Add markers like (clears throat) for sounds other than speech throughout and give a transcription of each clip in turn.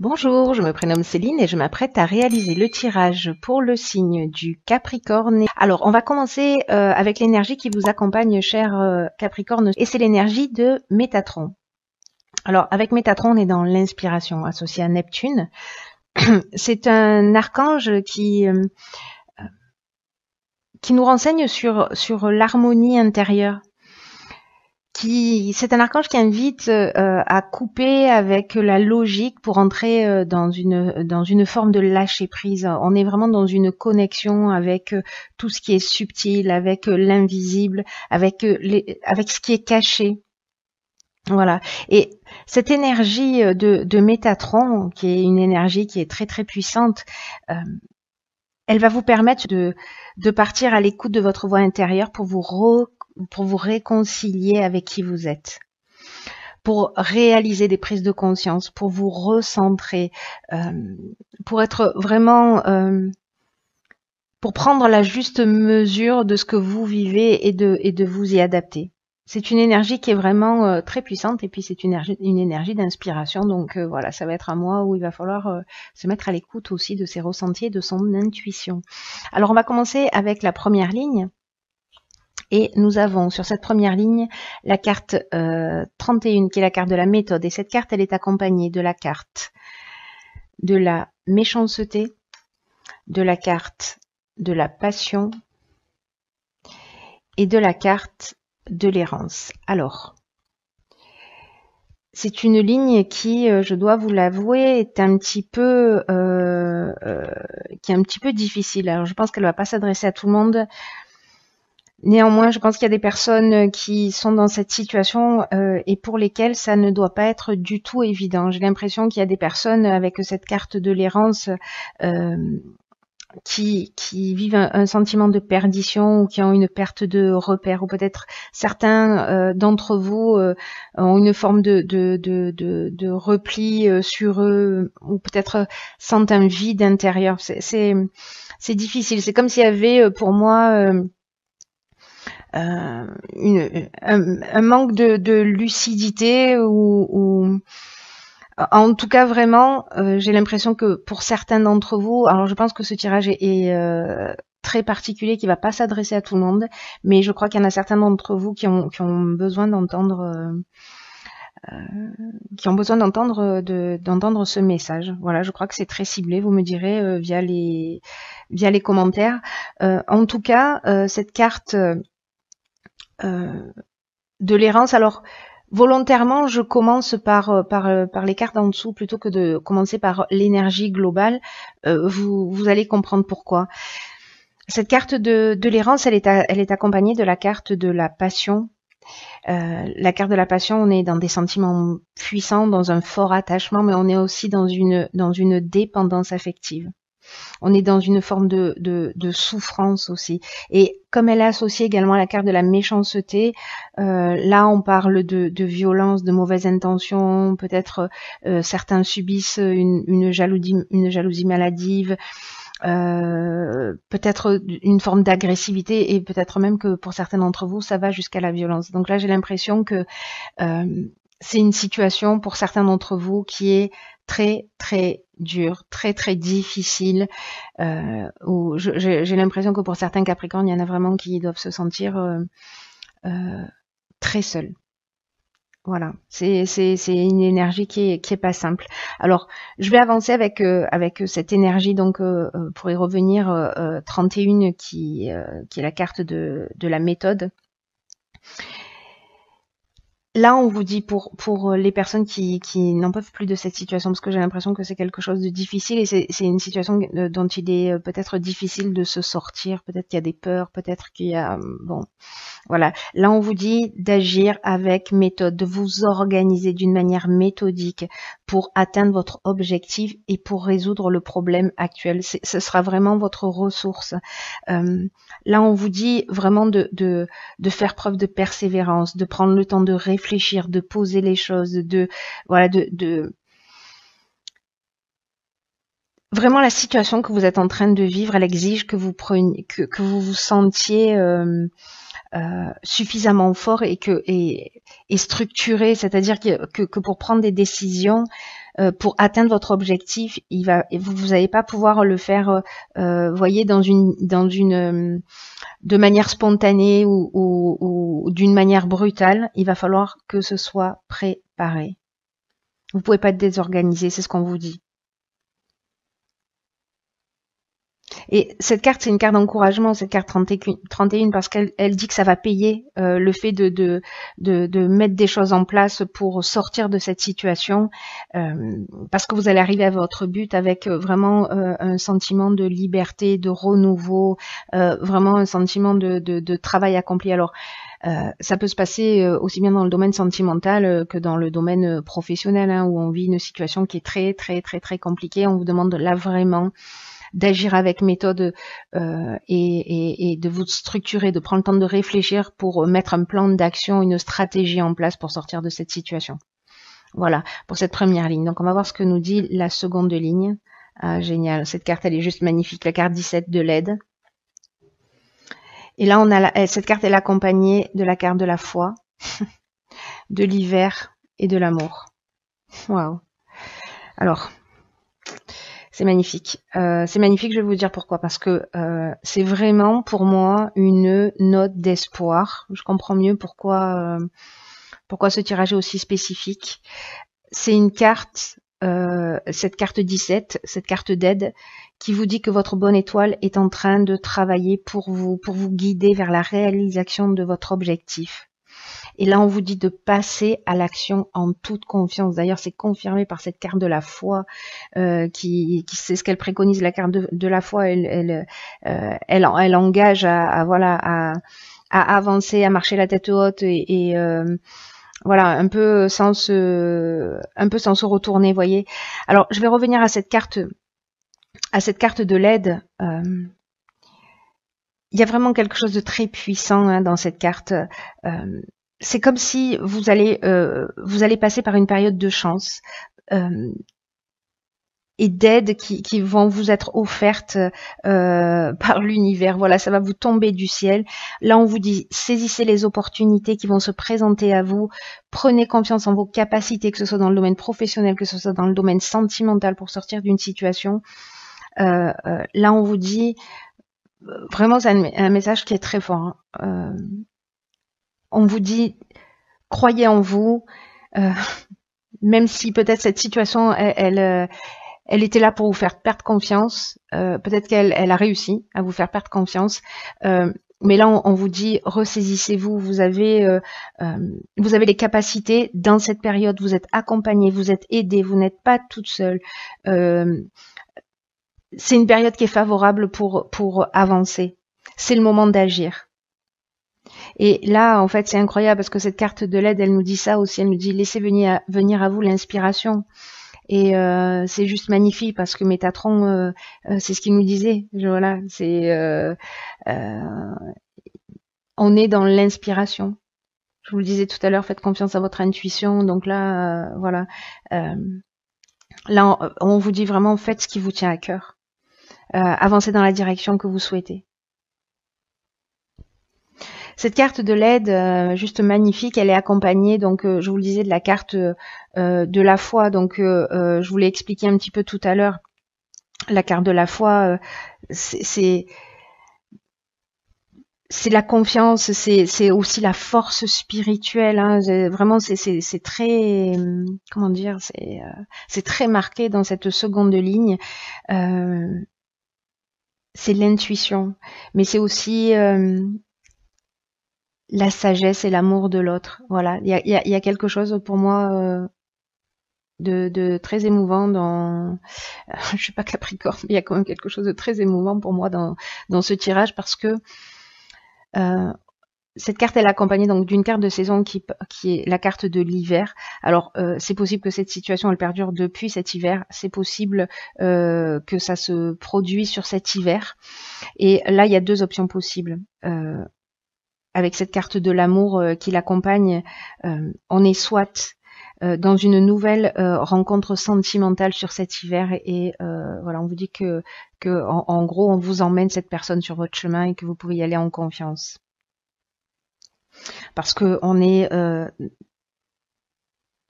Bonjour, je me prénomme Céline et je m'apprête à réaliser le tirage pour le signe du Capricorne. Alors, on va commencer euh, avec l'énergie qui vous accompagne, cher euh, Capricorne, et c'est l'énergie de Métatron. Alors, avec Métatron, on est dans l'inspiration associée à Neptune. (clears throat) C'est un archange qui euh, qui nous renseigne sur sur l'harmonie intérieure qui c'est un archange qui invite euh, à couper avec la logique pour entrer euh, dans une dans une forme de lâcher prise. On est vraiment dans une connexion avec euh, tout ce qui est subtil, avec l'invisible, avec les, avec ce qui est caché. Voilà. Et cette énergie de, de Métatron, qui est une énergie qui est très très puissante, elle va vous permettre de, de partir à l'écoute de votre voix intérieure pour vous pour vous réconcilier avec qui vous êtes pour réaliser des prises de conscience, pour vous recentrer, euh, pour être vraiment, euh, pour prendre la juste mesure de ce que vous vivez et de, et de vous y adapter. C'est une énergie qui est vraiment euh, très puissante et puis c'est une énergie, une énergie d'inspiration. Donc voilà, ça va être un mois où il va falloir se mettre à l'écoute aussi de ses ressentis et de son intuition. Alors on va commencer avec la première ligne et nous avons sur cette première ligne la carte 31 euh, qui est la carte de la méthode. Et cette carte, elle est accompagnée de la carte de la méchanceté, de la carte de la passion et de la carte de l'errance. Alors, c'est une ligne qui, euh, je dois vous l'avouer, est un petit peu euh, qui est un petit peu difficile. Alors, je pense qu'elle ne va pas s'adresser à tout le monde Néanmoins, je pense qu'il y a des personnes euh, qui sont dans cette situation euh, et pour lesquelles ça ne doit pas être du tout évident. J'ai l'impression qu'il y a des personnes avec cette carte de l'errance euh, qui, qui, vivent un, sentiment de perdition ou qui ont une perte de repère ou peut-être certains euh, d'entre vous ont une forme de, de, de, de repli sur eux ou peut-être sentent un vide intérieur. C'est difficile. C'est comme s'il y avait pour moi euh, une, un, manque de, lucidité ou, en tout cas vraiment euh, j'ai l'impression que pour certains d'entre vous alors je pense que ce tirage est, euh, très particulier qui va pas s'adresser à tout le monde mais je crois qu'il y en a certains d'entre vous qui ont, qui ont besoin d'entendre qui ont besoin d'entendre de, d'entendre ce message. Voilà, je crois que c'est très ciblé. Vous me direz via les via les commentaires. en tout cas, cette carte euh, de l'errance. Alors, volontairement, je commence par, euh, euh, par, les cartes en dessous plutôt que de commencer par l'énergie globale. vous, vous allez comprendre pourquoi. Cette carte de, de l'errance, elle est, elle est accompagnée de la carte de la passion. la carte de la passion, on est dans des sentiments puissants, dans un fort attachement, mais on est aussi dans une, dans une dépendance affective on est dans une forme de, souffrance aussi. Et comme elle est associée également à la carte de la méchanceté, euh, là on parle de, violence, de mauvaise intention, peut-être euh, certains subissent une, jalousie, une jalousie maladive. Euh, peut-être une forme d'agressivité et peut-être même que pour certains d'entre vous ça va jusqu'à la violence. Donc là j'ai l'impression que c'est une situation pour certains d'entre vous qui est très très dure, très très difficile. Euh, j'ai l'impression que pour certains Capricornes, il y en a vraiment qui doivent se sentir euh, euh, très seuls. Voilà, c'est une énergie qui est, pas simple. Alors, je vais avancer avec avec cette énergie donc pour y revenir 31 qui qui est la carte de de la méthode là, on vous dit pour, pour euh, les personnes qui, qui n'en peuvent plus de cette situation, parce que j'ai l'impression que c'est quelque chose de difficile et c'est une situation euh, dont il est euh, peut-être difficile de se sortir, peut-être qu'il y a des peurs, peut-être qu'il y a... Bon, voilà. Là, on vous dit d'agir avec méthode, de vous organiser d'une manière méthodique, pour atteindre votre objectif et pour résoudre le problème actuel. Ce sera vraiment votre ressource. Euh, là, on vous dit vraiment de, de, de, faire preuve de persévérance, de prendre le temps de réfléchir, de poser les choses, de voilà, de, de vraiment la situation que vous êtes en train de vivre, elle exige que vous preniez, que, que vous vous sentiez euh, euh, suffisamment fort et que et, structuré, c'est-à-dire que, que, pour prendre des décisions, euh, pour atteindre votre objectif, il va, vous n'allez pas pouvoir le faire, euh, euh, voyez, dans une, dans une, de manière spontanée ou, ou, d'une manière brutale. Il va falloir que ce soit préparé. Vous pouvez pas être désorganisé, c'est ce qu'on vous dit. Et cette carte, c'est une carte d'encouragement, cette carte 31, parce qu'elle dit que ça va payer euh, le fait de, de, mettre des choses en place pour sortir de cette situation, euh, parce que vous allez arriver à votre but avec euh, vraiment un sentiment de liberté, de renouveau, vraiment un sentiment de, travail accompli. Alors, ça peut se passer aussi bien dans le domaine sentimental que dans le domaine professionnel, hein, où on vit une situation qui est très, très, très, très compliquée. On vous demande là vraiment d'agir avec méthode euh, et, de vous structurer, de prendre le temps de réfléchir pour mettre un plan d'action, une stratégie en place pour sortir de cette situation. Voilà, pour cette première ligne. Donc on va voir ce que nous dit la seconde ligne. Ah, génial, cette carte elle est juste magnifique, la carte 17 de l'aide. Et là, on a eh, cette carte elle est accompagnée de la carte de la foi, (laughs) de l'hiver et de l'amour. Waouh. Alors, c'est magnifique. Euh, c'est magnifique, je vais vous dire pourquoi. Parce que euh, c'est vraiment pour moi une note d'espoir. Je comprends mieux pourquoi, euh, pourquoi ce tirage est aussi spécifique. C'est une carte, cette carte 17, cette carte d'aide, qui vous dit que votre bonne étoile est en train de travailler pour vous, pour vous guider vers la réalisation de votre objectif. Et là, on vous dit de passer à l'action en toute confiance. D'ailleurs, c'est confirmé par cette carte de la foi, euh, qui, qui c'est ce qu'elle préconise. La carte de, la foi, elle, elle, euh, elle, elle, engage à, voilà, à, à, avancer, à marcher la tête haute et, et euh, voilà, un peu sans se, un peu sans se retourner, voyez. Alors, je vais revenir à cette carte, à cette carte de l'aide. Euh, il y a vraiment quelque chose de très puissant hein, dans cette carte. Euh, c'est comme si vous allez, euh, vous allez passer par une période de chance euh, et d'aide qui, vont vous être offertes euh, (laughs) par l'univers. Voilà, ça va vous tomber du ciel. Là, on vous dit, saisissez les opportunités qui vont se présenter à vous. Prenez confiance en vos capacités, que ce soit dans le domaine professionnel, que ce soit dans le domaine sentimental, pour sortir d'une situation. là, on vous dit, vraiment, c'est un, message qui est très fort. Hein on vous dit croyez en vous, euh, (laughs) même si peut-être cette situation, elle, euh, elle, était là pour vous faire perdre confiance, euh, peut-être qu'elle elle a réussi à vous faire perdre confiance. mais là, on, vous dit ressaisissez-vous. Vous avez, vous avez les capacités dans cette période. Vous êtes accompagné, vous êtes aidé, vous n'êtes pas toute seule. c'est une période qui est favorable pour pour avancer. C'est le moment d'agir. Et là, en fait, c'est incroyable parce que cette carte de l'aide, elle nous dit ça aussi. Elle nous dit laissez venir à, venir à vous l'inspiration. Et euh, c'est juste magnifique parce que Métatron, euh, euh, c'est ce qu'il nous disait. voilà, c'est on est dans l'inspiration. Je vous le disais tout à l'heure, faites confiance à votre intuition. Donc là, voilà, là, on, on, vous dit vraiment faites ce qui vous tient à cœur. avancez dans la direction que vous souhaitez. Cette carte de l'aide, euh, juste magnifique, elle est accompagnée, donc euh, je vous le disais, de la carte euh, de la foi. Donc je vous l'ai expliqué un petit peu tout à l'heure. La carte de la foi, c'est c'est la confiance, c'est aussi la force spirituelle. Hein. Vraiment, c'est très comment dire, c'est très marqué dans cette seconde ligne. c'est l'intuition, mais c'est aussi la sagesse et l'amour de l'autre. Voilà, il y a, quelque chose pour moi euh, de, très émouvant dans. (laughs) je suis pas Capricorne, mais il y a quand même quelque chose de très émouvant pour moi dans, ce tirage parce que euh, cette carte est accompagnée donc d'une carte de saison qui, qui, est la carte de l'hiver. Alors euh, c'est possible que cette situation elle perdure depuis cet hiver, c'est possible que ça se produise sur cet hiver. Et là il y a deux options possibles. Euh, avec cette carte de l'amour euh, qui l'accompagne, on euh, est soit euh, dans une nouvelle rencontre sentimentale sur cet hiver et voilà, on vous dit que, que en, gros, on vous emmène cette personne sur votre chemin et que vous pouvez y aller en confiance parce que on est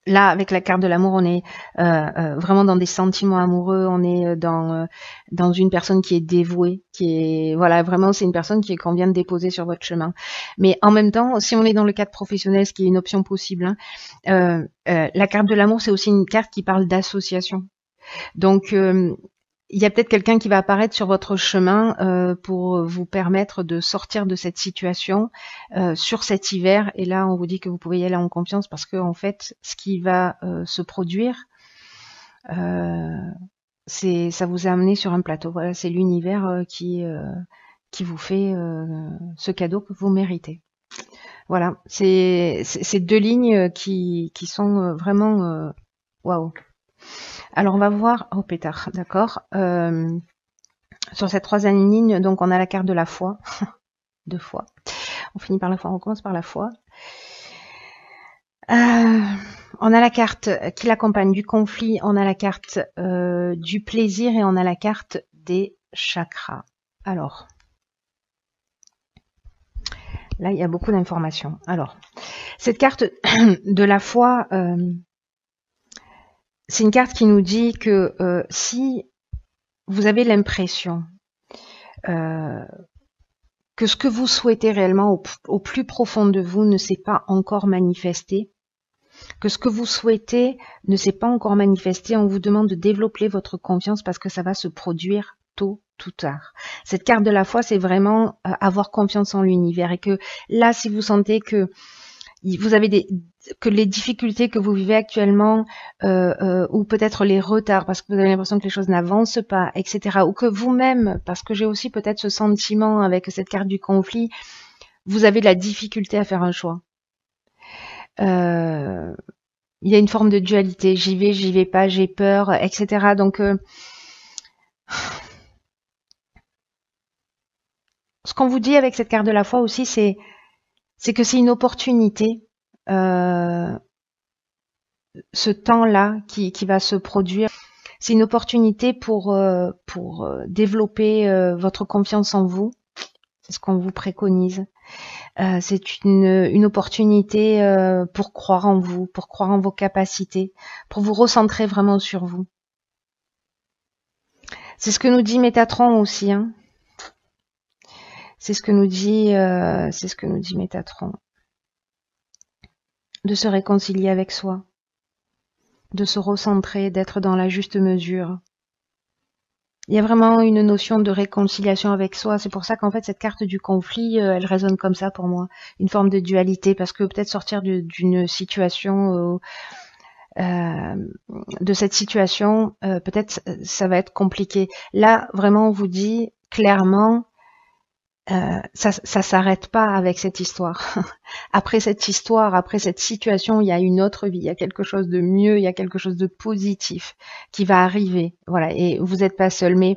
là, avec la carte de l'amour, on est euh, euh, vraiment dans des sentiments amoureux, on est euh, dans, dans une personne qui est dévouée, qui est voilà, vraiment c'est une personne qui qu'on vient de déposer sur votre chemin. Mais en même temps, si on est dans le cadre professionnel, ce qui est une option possible, hein, la carte de l'amour, c'est aussi une carte qui parle d'association. Donc il y a peut-être quelqu'un qui va apparaître sur votre chemin euh, pour vous permettre de sortir de cette situation euh, sur cet hiver. Et là, on vous dit que vous pouvez y aller en confiance parce que en fait, ce qui va euh, se produire, c'est ça vous a amené sur un plateau. Voilà, c'est l'univers qui qui vous fait ce cadeau que vous méritez. Voilà, c'est ces deux lignes qui qui sont vraiment waouh. Alors on va voir au oh, pétard, d'accord euh, Sur cette troisième ligne, donc on a la carte de la foi, (laughs) deux fois. On finit par la foi, on commence par la foi. Euh, on a la carte qui l'accompagne du conflit, on a la carte euh, du plaisir et on a la carte des chakras. Alors, là, il y a beaucoup d'informations. Alors, cette carte (clears throat) de la foi, c'est une carte qui nous dit que euh, si vous avez l'impression euh, que ce que vous souhaitez réellement au, plus profond de vous ne s'est pas encore manifesté, que ce que vous souhaitez ne s'est pas encore manifesté, on vous demande de développer votre confiance parce que ça va se produire tôt tout tard. Cette carte de la foi, c'est vraiment euh, avoir confiance en l'univers et que là, si vous sentez que vous avez des, que les difficultés que vous vivez actuellement euh, euh, ou peut-être les retards parce que vous avez l'impression que les choses n'avancent pas, etc. Ou que vous-même, parce que j'ai aussi peut-être ce sentiment avec cette carte du conflit, vous avez de la difficulté à faire un choix. Euh, il y a une forme de dualité, j'y vais, j'y vais pas, j'ai peur, etc. Donc ce qu'on vous dit avec cette carte de la foi aussi, c'est que c'est une opportunité euh, ce temps-là qui, va se produire. C'est une opportunité pour, euh, pour euh, développer votre confiance en vous. C'est ce qu'on vous préconise. c'est une, opportunité pour croire en vous, pour croire en vos capacités, pour vous recentrer vraiment sur vous. C'est ce que nous dit Métatron aussi. Hein. C'est ce que nous dit, c'est ce que nous dit Métatron de se réconcilier avec soi, de se recentrer, d'être dans la juste mesure. Il y a vraiment une notion de réconciliation avec soi. C'est pour ça qu'en fait, cette carte du conflit, euh, elle résonne comme ça pour moi. Une forme de dualité, parce que peut-être sortir d'une situation, euh, euh, de cette situation, peut-être ça va être compliqué. Là, vraiment, on vous dit clairement, euh, ça, ça s'arrête pas avec cette histoire. (laughs) après cette histoire, après cette situation, il y a une autre vie, il y a quelque chose de mieux, il y a quelque chose de positif qui va arriver. Voilà, et vous n'êtes pas seul, mais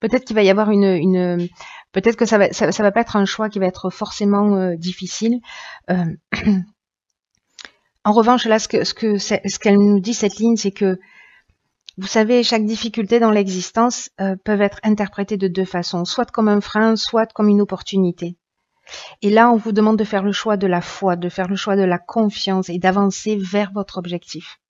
peut-être qu'il va y avoir une, une peut-être que ça va, ça, va pas être un choix qui va être forcément euh, difficile. Euh, (clears throat) en revanche, là, ce que, ce que, ce qu'elle nous dit cette ligne, c'est que vous savez, chaque difficulté dans l'existence euh, peut être interprétée de deux façons, soit comme un frein, soit comme une opportunité. Et là, on vous demande de faire le choix de la foi, de faire le choix de la confiance et d'avancer vers votre objectif.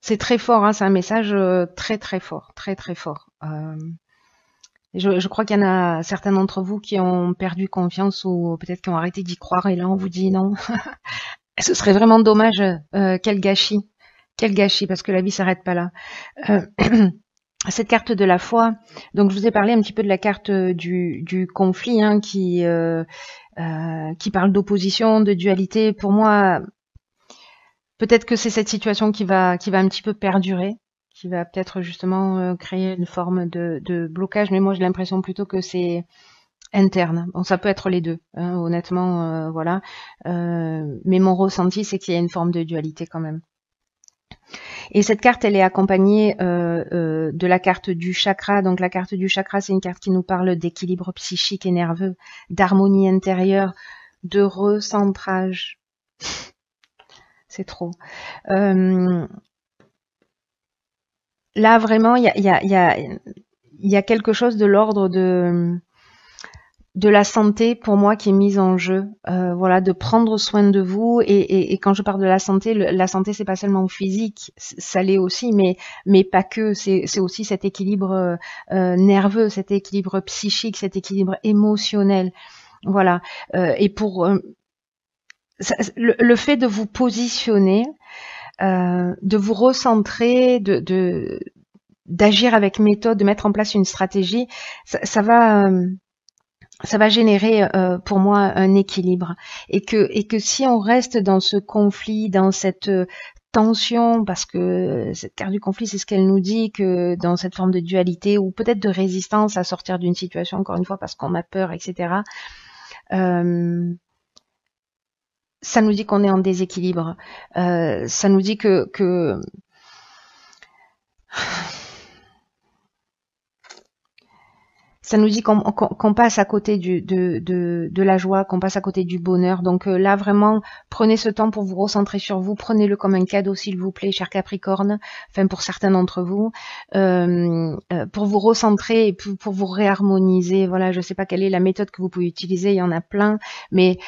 C'est très fort, hein, c'est un message euh, très très fort, très très fort. Euh, je, crois qu'il y en a certains d'entre vous qui ont perdu confiance ou peut-être qui ont arrêté d'y croire et là on vous dit non. (laughs) Ce serait vraiment dommage, euh, quel gâchis. Quel gâchis, parce que la vie s'arrête pas là. Euh, (clears throat) cette carte de la foi, donc je vous ai parlé un petit peu de la carte euh, du, conflit hein, euh, qui, parle d'opposition, de dualité. Pour moi, peut-être que c'est cette situation qui va, qui va un petit peu perdurer qui va peut-être justement créer une forme de, blocage, mais moi j'ai l'impression plutôt que c'est interne. Bon, ça peut être les deux, hein, honnêtement, voilà. mais mon ressenti, c'est qu'il y a une forme de dualité quand même. Et cette carte, elle est accompagnée euh, euh, de la carte du chakra. Donc la carte du chakra, c'est une carte qui nous parle d'équilibre psychique et nerveux, d'harmonie intérieure, de recentrage. (laughs) c'est trop. Euh, là, vraiment, il y a, quelque chose de l'ordre de de la santé pour moi qui est mise en jeu. Euh, voilà, de prendre soin de vous. Et, et, quand je parle de la santé, la santé c'est pas seulement physique, ça l'est aussi, mais mais pas que. C'est aussi cet équilibre euh, nerveux, cet équilibre psychique, cet équilibre émotionnel. Voilà. Euh, et pour le, fait de vous positionner, de vous recentrer, de, d'agir avec méthode, de mettre en place une stratégie, ça, ça va ça va générer euh, pour moi un équilibre et que et que si on reste dans ce conflit, dans cette euh, tension, parce que cette carte du conflit, c'est ce qu'elle nous dit, que dans cette forme de dualité ou peut-être de résistance à sortir d'une situation, encore une fois, parce qu'on a peur, etc., euh, ça nous dit qu'on est en déséquilibre. Euh, ça nous dit que... que... ça nous dit qu'on passe à côté du, de, la joie, qu'on passe à côté du bonheur. Donc euh, là, vraiment, prenez ce temps pour vous recentrer sur vous. Prenez-le comme un cadeau, s'il vous plaît, cher Capricorne, enfin pour certains d'entre vous, euh, euh, pour vous recentrer et pour, vous réharmoniser. Voilà, je ne sais pas quelle est la méthode que vous pouvez utiliser, il y en a plein, mais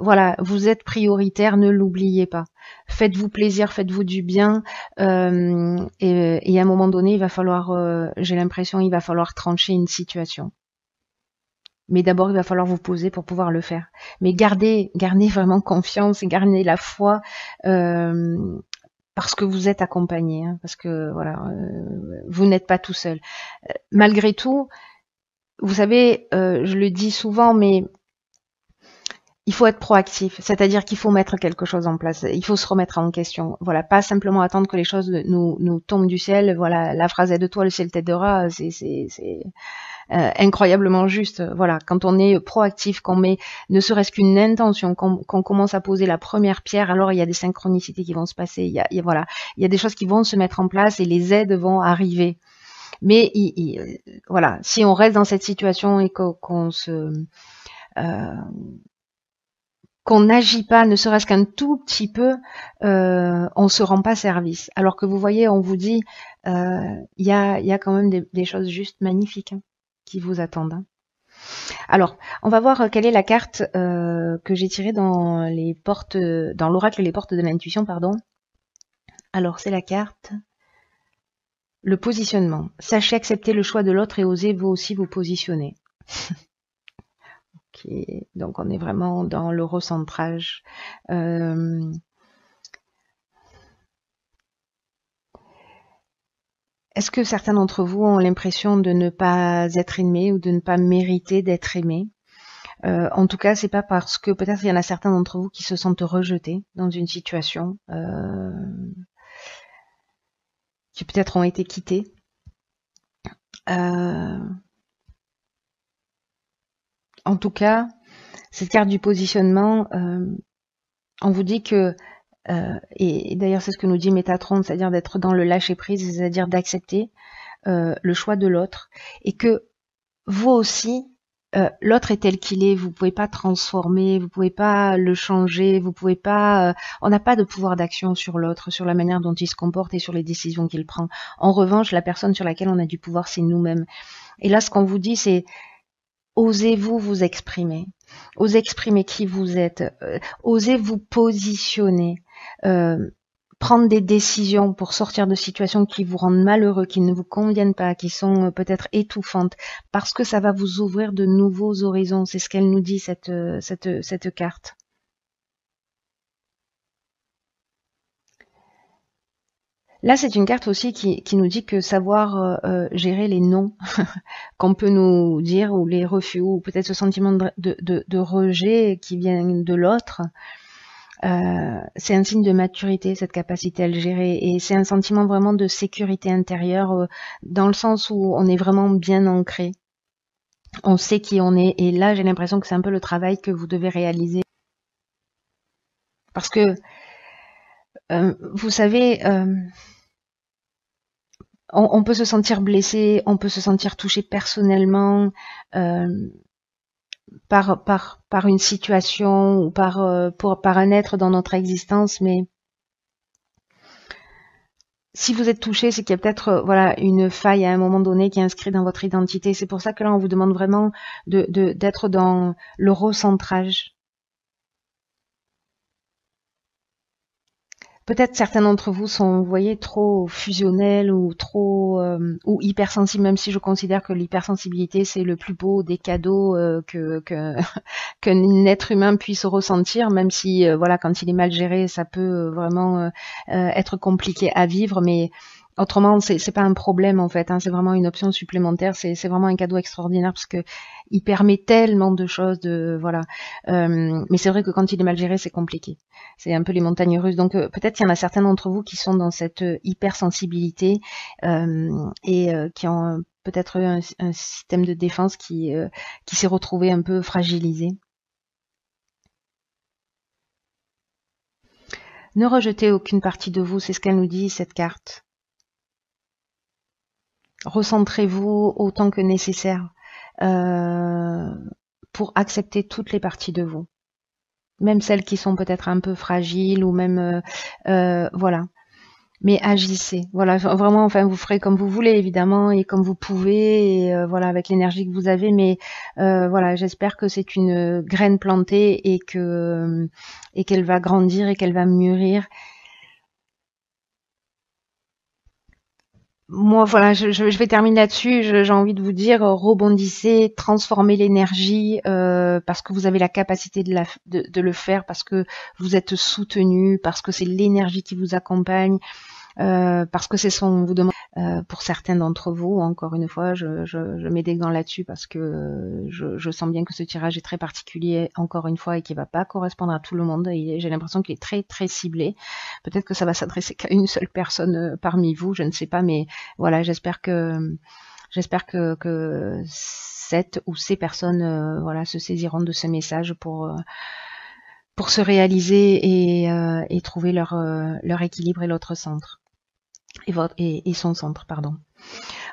voilà, vous êtes prioritaire, ne l'oubliez pas. Faites-vous plaisir, faites-vous du bien. Euh, et, à un moment donné, il va falloir, euh, j'ai l'impression, il va falloir trancher une situation. Mais d'abord, il va falloir vous poser pour pouvoir le faire. Mais gardez, gardez vraiment confiance, et gardez la foi, euh, parce que vous êtes accompagné, hein, parce que voilà, vous n'êtes pas tout seul. malgré tout, vous savez, je le dis souvent, mais il faut être proactif, c'est-à-dire qu'il faut mettre quelque chose en place, il faut se remettre en question. Voilà, pas simplement attendre que les choses nous, nous tombent du ciel. Voilà, la phrase est de toi, le ciel t'aidera, c'est euh, incroyablement juste. Voilà, quand on est proactif, qu'on met ne serait-ce qu'une intention, qu'on commence à poser la première pierre, alors il y a des synchronicités qui vont se passer. Il y a, voilà, il y a des choses qui vont se mettre en place et les aides vont arriver. Mais euh, voilà, si on reste dans cette situation et qu'on se euh, qu'on n'agit pas, ne serait-ce qu'un tout petit peu, euh, on se rend pas service. Alors que vous voyez, on vous dit, euh, il y, a, quand même des, choses juste magnifiques hein, qui vous attendent. Hein. Alors, on va voir quelle est la carte euh, que j'ai tirée dans les portes, dans l'oracle les portes de l'intuition, pardon. Alors, c'est la carte. Le positionnement. Sachez accepter le choix de l'autre et osez vous aussi vous positionner. (laughs) donc on est vraiment dans le recentrage. Euh. Est-ce que certains d'entre vous ont l'impression de ne pas être aimés ou de ne pas mériter d'être aimés euh, En tout cas, c'est pas parce que peut-être il y en a certains d'entre vous qui se sentent rejetés dans une situation, euh, qui peut-être ont été quittés en tout cas, cette carte du positionnement, euh, on vous dit que, euh, et, d'ailleurs c'est ce que nous dit Métatron, c'est-à-dire d'être dans le lâcher-prise, c'est-à-dire d'accepter euh, le choix de l'autre, et que vous aussi, l'autre est tel qu'il est, vous ne pouvez pas transformer, vous ne pouvez pas le changer, vous pouvez pas, on n'a pas de pouvoir d'action sur l'autre, sur la manière dont il se comporte et sur les décisions qu'il prend. En revanche, la personne sur laquelle on a du pouvoir, c'est nous-mêmes. Et là, ce qu'on vous dit, c'est Osez-vous vous exprimer. Osez exprimer qui vous êtes. Euh, osez vous positionner. Euh, prendre des décisions pour sortir de situations qui vous rendent malheureux, qui ne vous conviennent pas, qui sont euh, peut-être étouffantes, parce que ça va vous ouvrir de nouveaux horizons. C'est ce qu'elle nous dit, cette, cette carte. Là, c'est une carte aussi qui, nous dit que savoir euh, euh, gérer les noms (laughs) qu'on peut nous dire, ou les refus, ou peut-être ce sentiment de, rejet qui vient de l'autre, euh, c'est un signe de maturité, cette capacité à le gérer. Et c'est un sentiment vraiment de sécurité intérieure, dans le sens où on est vraiment bien ancré. On sait qui on est. Et là, j'ai l'impression que c'est un peu le travail que vous devez réaliser. Parce que euh, vous savez, euh, on, peut se sentir blessé, on peut se sentir touché personnellement euh, par, par, une situation ou par, pour, par un être dans notre existence, mais si vous êtes touché, c'est qu'il y a peut-être voilà une faille à un moment donné qui est inscrite dans votre identité. C'est pour ça que là, on vous demande vraiment d'être dans le recentrage. peut-être certains d'entre vous sont, vous voyez, trop fusionnels ou trop euh, ou hypersensibles, même si je considère que l'hypersensibilité c'est le plus beau des cadeaux euh, que (laughs) qu'un être humain puisse ressentir, même si euh, voilà, quand il est mal géré, ça peut vraiment être compliqué à vivre, mais Autrement, c'est n'est pas un problème en fait, hein. c'est vraiment une option supplémentaire, c'est vraiment un cadeau extraordinaire parce que il permet tellement de choses, de voilà. Euh, mais c'est vrai que quand il est mal géré, c'est compliqué. C'est un peu les montagnes russes. Donc euh, peut-être qu'il y en a certains d'entre vous qui sont dans cette euh, hypersensibilité euh, et qui ont peut-être un, un, système de défense qui, qui s'est retrouvé un peu fragilisé. Ne rejetez aucune partie de vous, c'est ce qu'elle nous dit cette carte recentrez-vous autant que nécessaire euh, pour accepter toutes les parties de vous, même celles qui sont peut-être un peu fragiles ou même euh, euh, voilà. Mais agissez, voilà, vraiment, enfin, vous ferez comme vous voulez, évidemment, et comme vous pouvez, voilà, avec l'énergie que vous avez, mais voilà, j'espère que c'est une graine plantée et que et qu'elle va grandir et qu'elle va mûrir, moi, voilà, je, vais terminer là-dessus. J'ai envie de vous dire, euh, rebondissez, transformez l'énergie euh, parce que vous avez la capacité de, de, le faire, parce que vous êtes soutenu, parce que c'est l'énergie qui vous accompagne. Euh, parce que c'est son vous demande euh, pour certains d'entre vous, encore une fois, je, je, mets des gants là-dessus parce que euh, je, je, sens bien que ce tirage est très particulier, encore une fois, et qui va pas correspondre à tout le monde. J'ai l'impression qu'il est très très ciblé. Peut-être que ça va s'adresser qu'à une seule personne parmi vous, je ne sais pas, mais voilà, j'espère que j'espère que, cette ou ces personnes voilà, se saisiront de ce message pour, pour se réaliser et, et trouver leur, leur équilibre et l'autre centre et, son centre, pardon.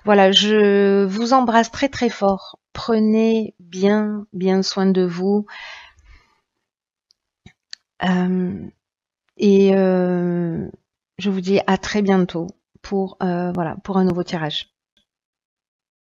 Voilà, je vous embrasse très très fort. Prenez bien bien soin de vous. Euh, et euh, je vous dis à très bientôt pour euh, voilà pour un nouveau tirage.